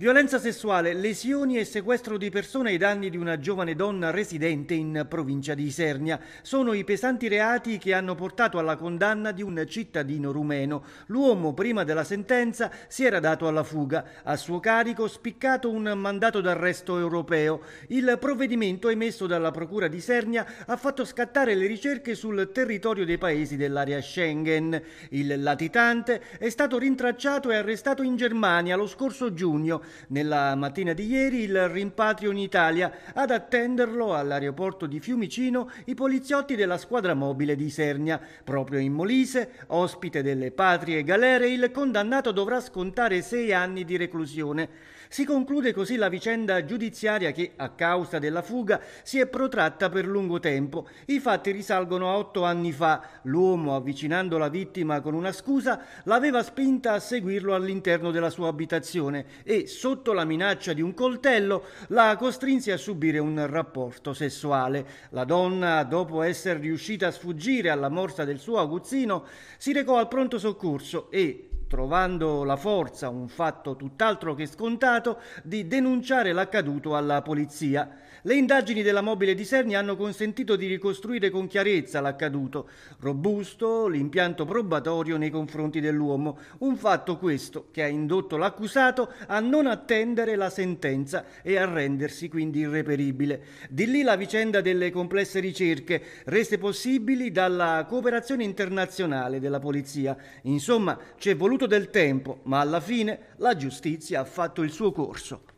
Violenza sessuale, lesioni e sequestro di persone ai danni di una giovane donna residente in provincia di Isernia sono i pesanti reati che hanno portato alla condanna di un cittadino rumeno. L'uomo, prima della sentenza, si era dato alla fuga. A suo carico spiccato un mandato d'arresto europeo. Il provvedimento emesso dalla Procura di Isernia ha fatto scattare le ricerche sul territorio dei paesi dell'area Schengen. Il latitante è stato rintracciato e arrestato in Germania lo scorso giugno nella mattina di ieri il rimpatrio in Italia. Ad attenderlo all'aeroporto di Fiumicino i poliziotti della squadra mobile di Isernia. Proprio in Molise, ospite delle patrie galere, il condannato dovrà scontare sei anni di reclusione. Si conclude così la vicenda giudiziaria che, a causa della fuga, si è protratta per lungo tempo. I fatti risalgono a otto anni fa. L'uomo, avvicinando la vittima con una scusa, l'aveva spinta a seguirlo all'interno della sua abitazione e, sotto la minaccia di un coltello la costrinse a subire un rapporto sessuale. La donna, dopo essere riuscita a sfuggire alla morsa del suo aguzzino, si recò al pronto soccorso e, trovando la forza, un fatto tutt'altro che scontato, di denunciare l'accaduto alla polizia. Le indagini della mobile di Serni hanno consentito di ricostruire con chiarezza l'accaduto, robusto l'impianto probatorio nei confronti dell'uomo, un fatto questo che ha indotto l'accusato a non attendere la sentenza e a rendersi quindi irreperibile. Di lì la vicenda delle complesse ricerche, rese possibili dalla cooperazione internazionale della polizia. Insomma, c'è voluto voluto del tempo, ma alla fine la giustizia ha fatto il suo corso.